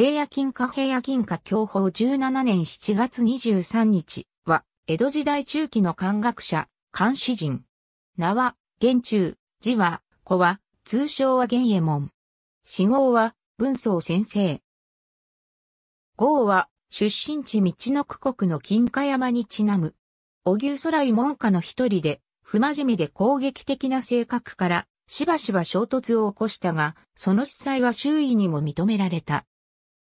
平野金貨平野銀貨享保17年7月23日は、江戸時代中期の漢学者、漢詩人。名は、玄中、字は、子は、通称は玄右衛門。死号は、文宗先生。号は、出身地道の区国の金貨山にちなむ。小牛空い門下の一人で、不真面目で攻撃的な性格から、しばしば衝突を起こしたが、その司祭は周囲にも認められた。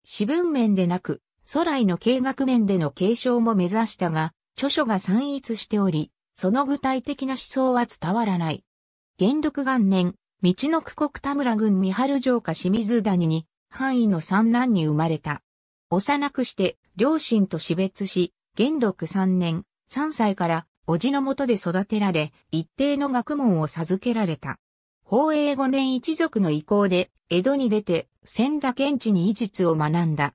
私文面でなく、祖来の経学面での継承も目指したが、著書が散逸しており、その具体的な思想は伝わらない。元禄元年、道の区国田村郡三春城下清水谷に、範囲の三男に生まれた。幼くして、両親と死別し、元禄三年、三歳から、叔父のもとで育てられ、一定の学問を授けられた。宝永五年一族の意向で、江戸に出て、千田現地に医術を学んだ。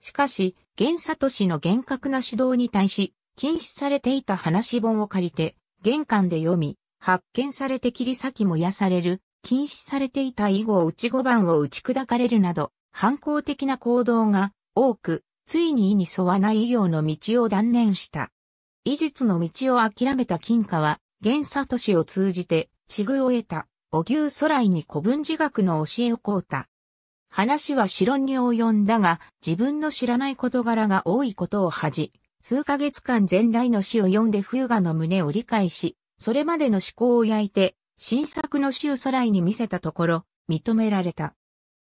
しかし、源里氏の厳格な指導に対し、禁止されていた話本を借りて、玄関で読み、発見されて切り裂き燃やされる、禁止されていた以後ち五番を打ち砕かれるなど、反抗的な行動が多く、ついに意に沿わない医療の道を断念した。医術の道を諦めた金貨は、源里氏を通じて、地遇を得たお牛徂徠に古文字学の教えをこうた。話は城に及んだが、自分の知らない事柄が多いことを恥じ、数ヶ月間前代の詩を読んで冬賀の胸を理解し、それまでの思考を焼いて、新作の詩を徂徠に見せたところ、認められた。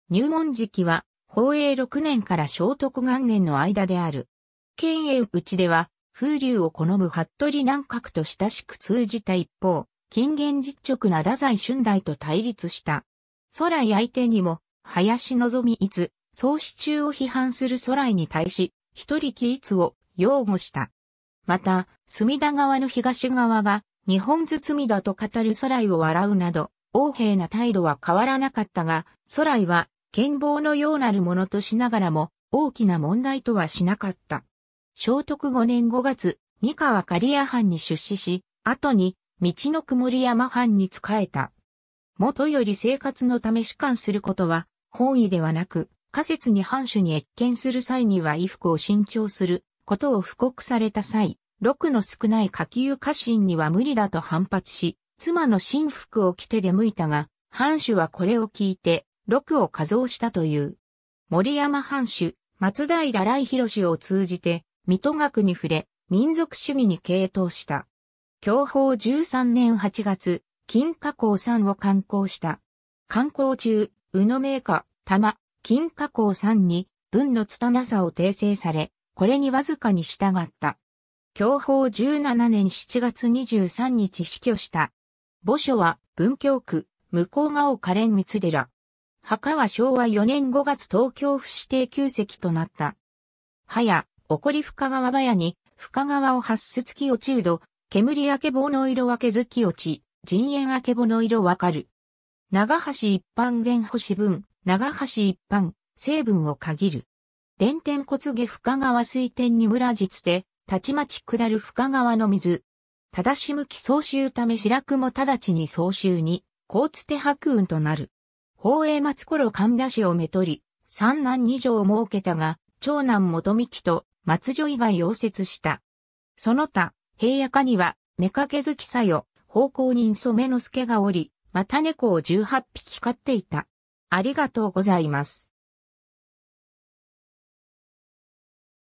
入門時期は、宝永6年から聖徳元年の間である。県営内では、風流を好む服部南閣と親しく通じた一方、近現実直な太宰春大と対立した。空井相手にも、林望みいつ、創始中を批判する空井に対し、一人きいつを擁護した。また、隅田川の東側が、日本包だと語る空井を笑うなど、横平な態度は変わらなかったが、空井は、剣謀のようなるものとしながらも、大きな問題とはしなかった。聖徳5年5月、三河刈谷藩に出資し、後に道の曇り山藩に仕えた。元より生活のため主観することは、本意ではなく、仮説に藩主に越見する際には衣服を新調することを布告された際、六の少ない下級家臣には無理だと反発し、妻の新服を着て出向いたが、藩主はこれを聞いて、六を加増したという。森山藩主、松平来博を通じて、水戸学に触れ、民族主義に傾倒した。享保13年8月、金華港山を観光した。観光中、宇野名家、玉、金華港山に、文の拙さを訂正され、これにわずかに従った。享保17年7月23日死去した。墓所は文京区、向こう顔可憐光寺。墓は昭和4年5月東京府指定旧跡となった。はや、起こり深川場屋に、深川を発す月を中度、煙あけぼの色分けずき落ち、人煙あけぼの色わかる。長橋一般原保子分、長橋一般、成分を限る。連天骨下深川水天に村実て、たちまち下る深川の水。正しむき総集ため白雲直ちに総集に、交つて白雲となる。宝永松頃神田氏をめとり、三男二女を設けたが、長男元幹と松女以外溶接した。その他、平野家には、目かけずきさよ、奉公人染之助がおり、また猫を18匹飼っていた。ありがとうございます。